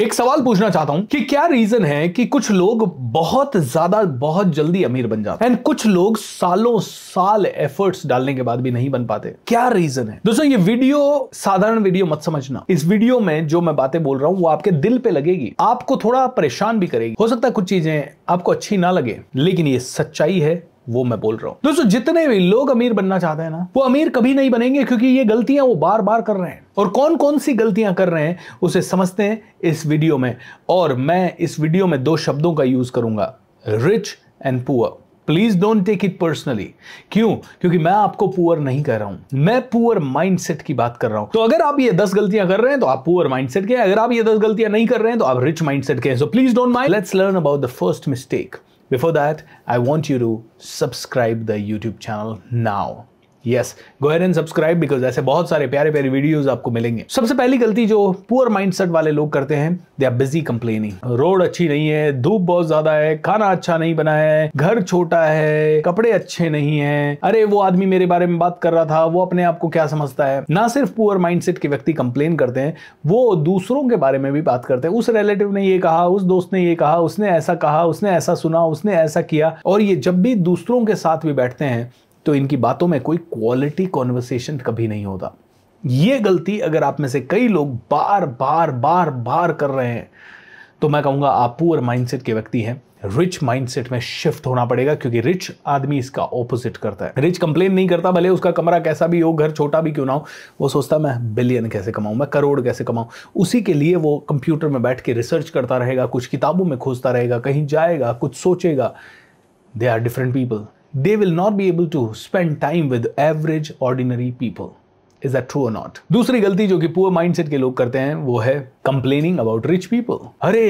एक सवाल पूछना चाहता हूं कि क्या रीजन है कि कुछ लोग बहुत ज्यादा बहुत जल्दी अमीर बन जाते हैं एंड कुछ लोग सालों साल एफर्ट्स डालने के बाद भी नहीं बन पाते क्या रीजन है दोस्तों ये वीडियो साधारण वीडियो मत समझना इस वीडियो में जो मैं बातें बोल रहा हूं वो आपके दिल पे लगेगी आपको थोड़ा परेशान भी करेगी हो सकता है कुछ चीजें आपको अच्छी ना लगे लेकिन ये सच्चाई है वो मैं बोल रहा हूं दोस्तों जितने भी लोग अमीर बनना चाहते हैं ना वो अमीर कभी नहीं बनेंगे क्योंकि ये गलतियां वो बार बार कर रहे हैं और कौन कौन सी गलतियां कर रहे हैं उसे समझते हैं इस वीडियो में और मैं इस वीडियो में दो शब्दों का यूज करूंगा rich and poor please don't take it personally क्यों क्योंकि मैं आपको पुअर नहीं कह रहा हूं मैं पुअर माइंडसेट की बात कर रहा हूं तो अगर आप ये दस गलतियां कर रहे हैं तो आप पुअर माइंडसेट के अगर आप ये दस गलतियां नहीं कर रहे हैं तो आप रिच माइंडसेट के हैं so please don't mind let's learn about the first mistake Before that, I want you to subscribe the YouTube channel now yes go on and subscribe because ऐसे बहुत सारे प्यारे प्यारे वीडियोज आपको मिलेंगे सबसे पहली गलती जो पुअर माइंड वाले लोग करते हैं they are busy complaining road अच्छी नहीं है धूप बहुत ज्यादा है खाना अच्छा नहीं बना है घर छोटा है कपड़े अच्छे नहीं है अरे वो आदमी मेरे बारे में बात कर रहा था वो अपने आप को क्या समझता है ना सिर्फ पुअर माइंड के व्यक्ति कंप्लेन करते हैं वो दूसरों के बारे में भी बात करते हैं उस रिलेटिव ने ये कहा उस दोस्त ने ये कहा उसने ऐसा कहा उसने ऐसा सुना उसने ऐसा किया और ये जब भी दूसरों के साथ भी बैठते हैं तो इनकी बातों में कोई क्वालिटी कॉन्वर्सेशन कभी नहीं होता ये गलती अगर आप में से कई लोग बार बार बार बार कर रहे हैं तो मैं कहूँगा आप पुअर माइंडसेट के व्यक्ति हैं रिच माइंडसेट में शिफ्ट होना पड़ेगा क्योंकि रिच आदमी इसका ऑपोजिट करता है रिच कंप्लेन नहीं करता भले उसका कमरा कैसा भी हो घर छोटा भी क्यों ना हो वो सोचता मैं बिलियन कैसे कमाऊं मैं करोड़ कैसे कमाऊं उसी के लिए वो कंप्यूटर में बैठ के रिसर्च करता रहेगा कुछ किताबों में खोजता रहेगा कहीं जाएगा कुछ सोचेगा they are different people they will not be able to spend time with average ordinary people. Is that true not दूसरी गलती जो कि पुअर माइंडसेट के लोग करते हैं वो है कंप्लेनिंग अबाउट रिच पीपल अरे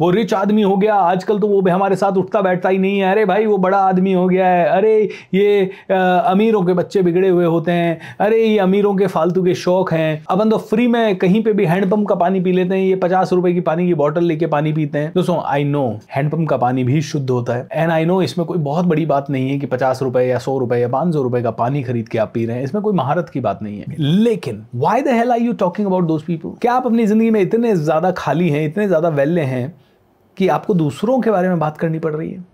वो रिच आदमी हो गया आजकल तो वो भी हमारे साथ उठता बैठता ही नहीं है अरे भाई वो बड़ा आदमी हो गया है अरे ये आ, अमीरों के बच्चे बिगड़े हुए होते हैं अरे ये अमीरों के फालतू के शौक हैं अपन तो फ्री में कहीं पे भी हैंडपम्प का पानी पी लेते हैं ये पचास रुपए की पानी की बॉटल लेके पानी पीते हैं दोस्तों आई नो हैंडपंप का पानी भी शुद्ध होता है एंड आई नो इसमें कोई बहुत बड़ी बात नहीं है कि पचास रुपए या सौ रुपए या पांच सौ रुपए का पानी खरीद के आप पी रहे हैं इसमें कोई महारत की बात नहीं है लेकिन why the hell are you talking about those people क्या आप अपनी ज़िंदगी में इतने ज़्यादा खाली हैं इतने ज़्यादा वेल्य हैं कि आपको दूसरों के बारे में बात करनी पड़ रही है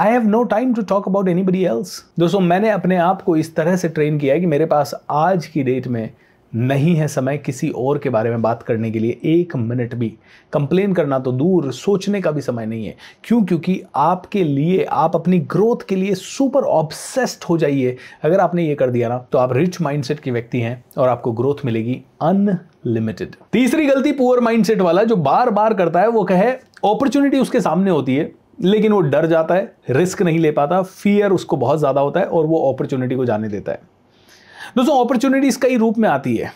I have no time to talk about anybody else दोस्तों मैंने अपने आप को इस तरह से ट्रेन किया है कि मेरे पास आज की डेट में नहीं है समय किसी और के बारे में बात करने के लिए एक मिनट भी कंप्लेन करना तो दूर सोचने का भी समय नहीं है क्यों क्योंकि आपके लिए आप अपनी ग्रोथ के लिए सुपर ऑब्सेस्ड हो जाइए अगर आपने ये कर दिया ना तो आप रिच माइंडसेट के व्यक्ति हैं और आपको ग्रोथ मिलेगी अनलिमिटेड तीसरी गलती पुअर माइंडसेट वाला जो बार बार करता है वो कहे अपॉर्चुनिटी उसके सामने होती है लेकिन वो डर जाता है रिस्क नहीं ले पाता फियर उसको बहुत ज़्यादा होता है और वो अपॉर्चुनिटी को जाने देता है दोस्तों अपॉर्चुनिटीज़ कई रूप में आती है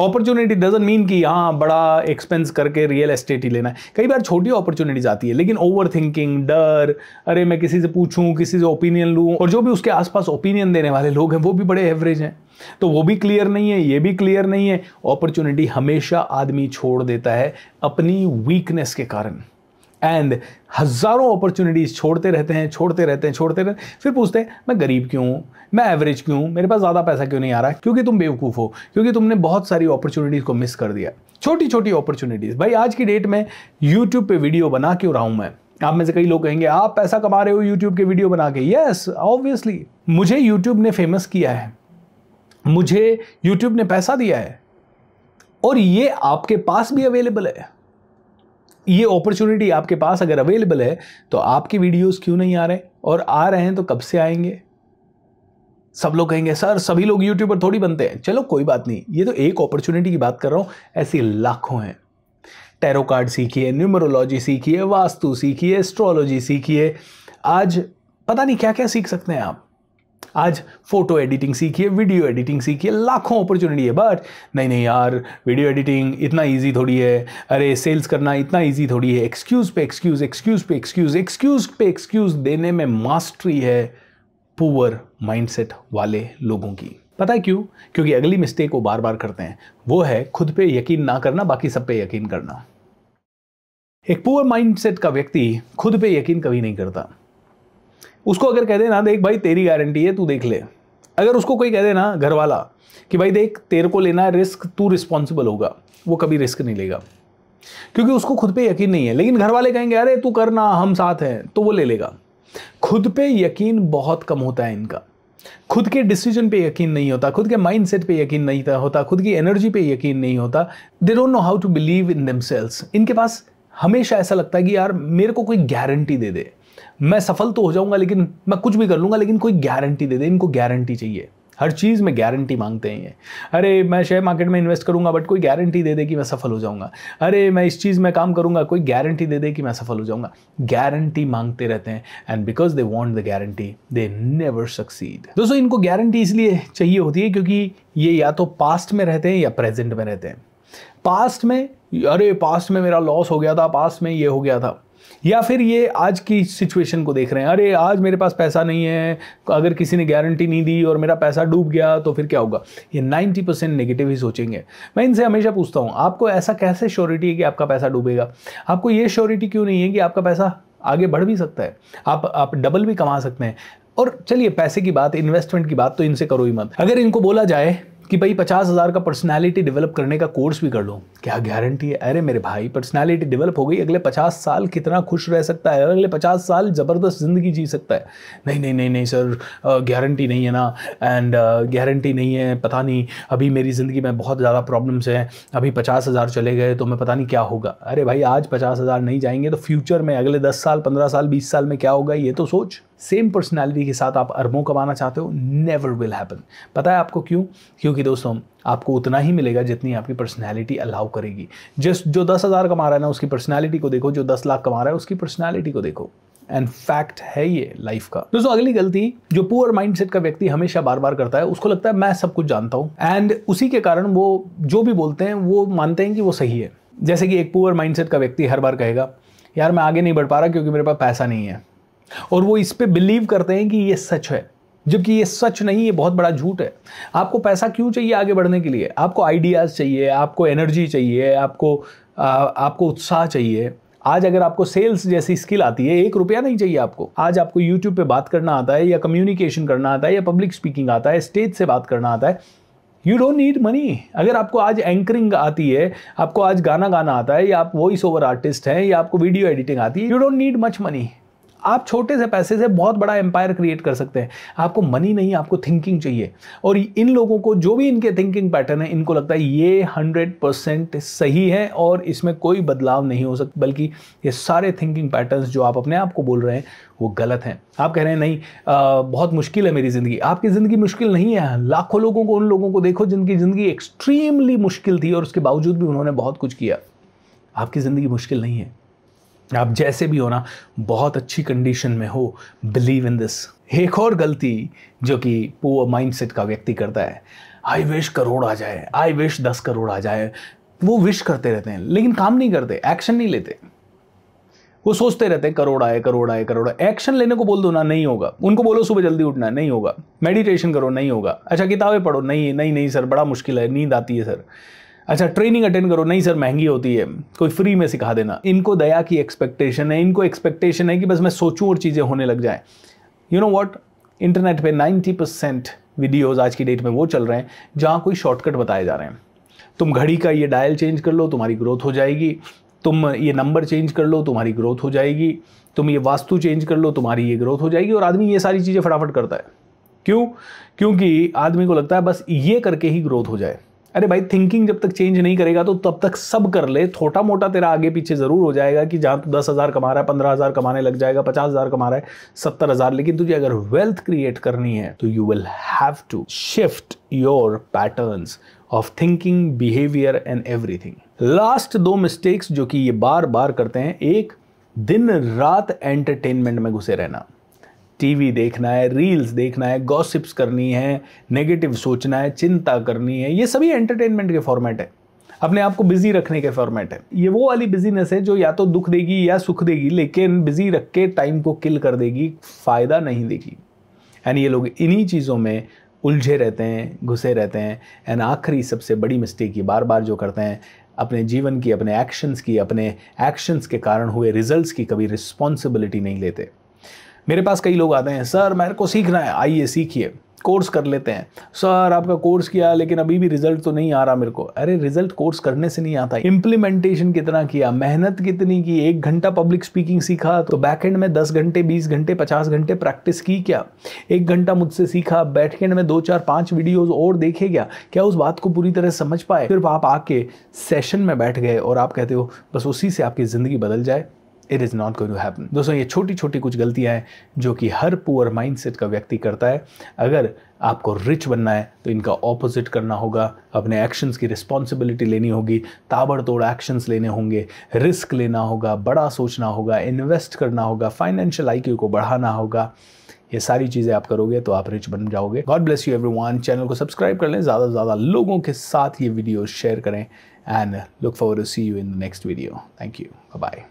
अपॉर्चुनिटी डजन मीन कि यहाँ बड़ा एक्सपेंस करके रियल एस्टेट ही लेना है कई बार छोटी अपॉर्चुनिटीज आती है लेकिन ओवर थिंकिंग डर अरे मैं किसी से पूछूं किसी से ओपिनियन लूं और जो भी उसके आसपास ओपिनियन देने वाले लोग हैं वो भी बड़े एवरेज हैं तो वो भी क्लियर नहीं है ये भी क्लियर नहीं है अपॉर्चुनिटी हमेशा आदमी छोड़ देता है अपनी वीकनेस के कारण एंड हज़ारों अपॉर्चुनिटीज़ छोड़ते रहते हैं छोड़ते रहते हैं छोड़ते रहते हैं फिर पूछते हैं मैं गरीब क्यों हूँ मैं एवरेज क्यों हूँ मेरे पास ज़्यादा पैसा क्यों नहीं आ रहा क्योंकि तुम बेवकूफ़ हो क्योंकि तुमने बहुत सारी अपॉर्चुनिटीज़ को मिस कर दिया छोटी छोटी अपॉर्चुनिटीज़ भाई आज की डेट में यूट्यूब पर वीडियो बना क्यों रहा हूँ मैं आप में से कई लोग कहेंगे आप पैसा कमा रहे हो यूट्यूब के वीडियो बना के यस ऑब्वियसली मुझे यूट्यूब ने फेमस किया है मुझे यूट्यूब ने पैसा दिया है और ये आपके पास भी अवेलेबल है ये अपॉर्चुनिटी आपके पास अगर अवेलेबल है तो आपके वीडियोस क्यों नहीं आ रहे और आ रहे हैं तो कब से आएंगे सब लोग कहेंगे सर सभी लोग यूट्यूबर थोड़ी बनते हैं चलो कोई बात नहीं ये तो एक अपॉर्चुनिटी की बात कर रहा हूँ ऐसी लाखों हैं टैरो कार्ड सीखिए न्यूमरोलॉजी सीखिए वास्तु सीखिए एस्ट्रोलॉजी सीखिए आज पता नहीं क्या क्या सीख सकते हैं आप आज फोटो एडिटिंग सीखिए वीडियो एडिटिंग सीखिए लाखों अपॉर्चुनिटी है बट नहीं नहीं यार वीडियो एडिटिंग इतना इजी थोड़ी है अरे सेल्स करना इतना इजी थोड़ी है एक्सक्यूज़ पे एक्सक्यूज़ एक्सक्यूज़ पे एक्सक्यूज़ एक्सक्यूज़ पे एक्सक्यूज़ देने में मास्टरी है पुअर माइंडसेट वाले लोगों की पता है क्यों क्योंकि अगली मिस्टेक वो बार बार करते हैं वो है खुद पे यकीन ना करना बाकी सब पे यकीन करना एक पुअर माइंडसेट का व्यक्ति खुद पे यकीन कभी नहीं करता उसको अगर कह दे ना देख भाई तेरी गारंटी है तू देख ले अगर उसको कोई कह दे ना घर वाला कि भाई देख तेरे को लेना है रिस्क तू रिस्पॉन्सिबल होगा वो कभी रिस्क नहीं लेगा क्योंकि उसको खुद पे यकीन नहीं है लेकिन घर वाले कहेंगे अरे तू करना हम साथ हैं तो वो ले लेगा खुद पे यकीन बहुत कम होता है इनका खुद के डिसीजन पे यकीन नहीं होता खुद के माइंड सेट पर यकीन नहीं होता खुद की एनर्जी पे यकीन नहीं होता they don't know how to believe in दम इनके पास हमेशा ऐसा लगता है कि यार मेरे को कोई गारंटी दे दे मैं सफल तो हो जाऊंगा लेकिन मैं कुछ भी कर लूंगा लेकिन कोई गारंटी दे दे इनको गारंटी चाहिए हर चीज़ में गारंटी मांगते हैं ये अरे मैं शेयर मार्केट में इन्वेस्ट करूंगा बट कोई गारंटी दे दे कि मैं सफल हो जाऊंगा अरे मैं इस चीज़ में काम करूंगा कोई गारंटी दे दे कि मैं सफल हो जाऊंगा गारंटी मांगते रहते हैं and because they want the guarantee they never succeed दोस्तों इनको गारंटी इसलिए चाहिए होती है क्योंकि ये या तो पास्ट में रहते हैं या प्रेजेंट में रहते हैं पास्ट में अरे पास्ट में मेरा लॉस हो गया था पास्ट में ये हो गया था या फिर ये आज की सिचुएशन को देख रहे हैं अरे आज मेरे पास पैसा नहीं है अगर किसी ने गारंटी नहीं दी और मेरा पैसा डूब गया तो फिर क्या होगा ये 90 परसेंट नेगेटिव ही सोचेंगे मैं इनसे हमेशा पूछता हूँ आपको ऐसा कैसे श्योरिटी है कि आपका पैसा डूबेगा आपको ये श्योरिटी क्यों नहीं है कि आपका पैसा आगे बढ़ भी सकता है आप आप डबल भी कमा सकते हैं और चलिए पैसे की बात इन्वेस्टमेंट की बात तो इनसे करो ही मत अगर इनको बोला जाए कि भाई पचास हज़ार का पर्सनालिटी डेवलप करने का कोर्स भी कर लो क्या गारंटी है अरे मेरे भाई पर्सनालिटी डेवलप हो गई अगले पचास साल कितना खुश रह सकता है अगले पचास साल ज़बरदस्त ज़िंदगी जी सकता है नहीं नहीं नहीं नहीं सर गारंटी नहीं है ना एंड गारंटी नहीं है पता नहीं अभी मेरी ज़िंदगी में बहुत ज़्यादा प्रॉब्लम्स हैं अभी पचास हज़ार चले गए तो मैं पता नहीं क्या होगा अरे भाई आज पचास हज़ार नहीं जाएंगे तो फ्यूचर में अगले दस साल पंद्रह साल बीस साल में क्या होगा ये तो सोच सेम पर्सनैलिटी के साथ आप अरबों कमाना चाहते हो नेवर विल हैपन पता है आपको क्यों क्योंकि क्योंकि दोस्तों आपको उतना ही मिलेगा जितनी आपकी पर्सनैलिटी अलाउ करेगी जिस जो दस हज़ार कमा रहा है ना उसकी पर्सनैलिटी को देखो जो दस लाख कमा रहा है उसकी पर्सनैलिटी को देखो एंड फैक्ट है ये लाइफ का दोस्तों अगली गलती जो पुअर माइंडसेट का व्यक्ति हमेशा बार बार करता है उसको लगता है मैं सब कुछ जानता हूँ एंड उसी के कारण वो जो भी बोलते हैं वो मानते हैं कि वो सही है जैसे कि एक पुअर माइंडसेट का व्यक्ति हर बार कहेगा यार मैं आगे नहीं बढ़ पा रहा क्योंकि मेरे पास पैसा नहीं है और वो इस पर बिलीव करते हैं कि ये सच है जबकि ये सच नहीं है बहुत बड़ा झूठ है आपको पैसा क्यों चाहिए आगे बढ़ने के लिए आपको आइडियाज़ चाहिए आपको एनर्जी चाहिए आपको आ, आपको उत्साह चाहिए आज अगर आपको सेल्स जैसी स्किल आती है एक रुपया नहीं चाहिए आपको आज आपको यूट्यूब पे बात करना आता है या कम्युनिकेशन करना आता है या पब्लिक स्पीकिंग आता है स्टेज से बात करना आता है यू डोंट नीड मनी अगर आपको आज एंकरिंग आती है आपको आज गाना गाना आता है या आप वॉइस ओवर आर्टिस्ट हैं या आपको वीडियो एडिटिंग आती है you don't need much money आप छोटे से पैसे से बहुत बड़ा एम्पायर क्रिएट कर सकते हैं आपको मनी नहीं आपको थिंकिंग चाहिए और इन लोगों को जो भी इनके थिंकिंग पैटर्न है इनको लगता है ये हंड्रेड परसेंट सही है और इसमें कोई बदलाव नहीं हो सकता बल्कि ये सारे थिंकिंग पैटर्न्स जो आप अपने आप को बोल रहे हैं वो गलत हैं आप कह रहे हैं नहीं आ, बहुत मुश्किल है मेरी ज़िंदगी आपकी ज़िंदगी मुश्किल नहीं है लाखों लोगों को उन लोगों को देखो जिनकी ज़िंदगी एक्सट्रीमली मुश्किल थी और उसके बावजूद भी उन्होंने बहुत कुछ किया आपकी ज़िंदगी मुश्किल नहीं है आप जैसे भी हो ना बहुत अच्छी कंडीशन में हो बिलीव इन दिस एक और गलती जो कि पुअर माइंडसेट का व्यक्ति करता है आई विश करोड़ आ जाए आई विश दस करोड़ आ जाए वो विश करते रहते हैं लेकिन काम नहीं करते एक्शन नहीं लेते वो सोचते रहते हैं करोड़ आए करोड़ आए करोड़ आए एक्शन लेने को बोल दो ना नहीं होगा उनको बोलो सुबह जल्दी उठना नहीं होगा मेडिटेशन करो नहीं होगा अच्छा किताबें पढ़ो नहीं नहीं नहीं सर बड़ा मुश्किल है नींद आती है सर अच्छा ट्रेनिंग अटेंड करो नहीं सर महंगी होती है कोई फ्री में सिखा देना इनको दया की एक्सपेक्टेशन है इनको एक्सपेक्टेशन है कि बस मैं सोचूं और चीज़ें होने लग जाए यू नो व्हाट इंटरनेट पे 90 परसेंट वीडियोज आज की डेट में वो चल रहे हैं जहाँ कोई शॉर्टकट बताए जा रहे हैं तुम घड़ी का ये डायल चेंज कर लो तुम्हारी ग्रोथ हो जाएगी तुम ये नंबर चेंज कर लो तुम्हारी ग्रोथ हो जाएगी तुम ये वास्तु चेंज कर लो तुम्हारी ये ग्रोथ हो जाएगी और आदमी ये सारी चीज़ें फटाफट करता है क्यों क्योंकि आदमी को लगता है बस ये करके ही ग्रोथ हो जाए अरे भाई थिंकिंग जब तक चेंज नहीं करेगा तो तब तक सब कर ले छोटा मोटा तेरा आगे पीछे ज़रूर हो जाएगा कि जहाँ तू दस हज़ार कमा रहा है पंद्रह हज़ार कमाने लग जाएगा पचास हज़ार कमा रहा है सत्तर हज़ार लेकिन तुझे अगर वेल्थ क्रिएट करनी है तो you will have to shift your patterns of thinking behaviour and everything last दो मिस्टेक्स जो कि ये बार बार करते हैं एक दिन रात एंटरटेनमेंट में घुसे रहना टीवी देखना है रील्स देखना है गॉसिप्स करनी है नेगेटिव सोचना है चिंता करनी है ये सभी एंटरटेनमेंट के फॉर्मेट है अपने आप को बिजी रखने के फॉर्मेट है ये वो वाली बिजीनेस है जो या तो दुख देगी या सुख देगी लेकिन बिजी रख के टाइम को किल कर देगी फ़ायदा नहीं देगी एंड ये लोग इन्हीं चीज़ों में उलझे रहते हैं घुसे रहते हैं एंड आखिरी सबसे बड़ी मिस्टेक ये बार बार जो करते हैं अपने जीवन की अपने एक्शंस की अपने एक्शंस के कारण हुए रिजल्ट्स की कभी रिस्पॉन्सिबिलिटी नहीं लेते मेरे पास कई लोग आते हैं सर मेरे को सीखना है आइए सीखिए कोर्स कर लेते हैं सर आपका कोर्स किया लेकिन अभी भी रिजल्ट तो नहीं आ रहा मेरे को अरे रिजल्ट कोर्स करने से नहीं आता इम्प्लीमेंटेशन कितना किया मेहनत कितनी की एक घंटा पब्लिक स्पीकिंग सीखा तो बैक एंड में दस घंटे बीस घंटे पचास घंटे प्रैक्टिस की क्या एक घंटा मुझसे सीखा बैठ के में दो चार पाँच वीडियोज और देखे क्या क्या उस बात को पूरी तरह समझ पाए सिर्फ आप आके सेशन में बैठ गए और आप कहते हो बस उसी से आपकी ज़िंदगी बदल जाए it is not going to happen दोस्तों ये छोटी छोटी कुछ गलतियाँ हैं जो कि हर पुअर माइंड का व्यक्ति करता है अगर आपको रिच बनना है तो इनका ऑपोजिट करना होगा अपने एक्शंस की रिस्पॉन्सिबिलिटी लेनी होगी ताबड़तोड़ एक्शंस लेने होंगे रिस्क लेना होगा बड़ा सोचना होगा इन्वेस्ट करना होगा फाइनेंशियल आई को बढ़ाना होगा ये सारी चीज़ें आप करोगे तो आप रिच बन जाओगे god bless you every channel को सब्सक्राइब कर लें ज़्यादा से ज़्यादा लोगों के साथ ये वीडियो शेयर करें and look for to see you in the next video thank you bye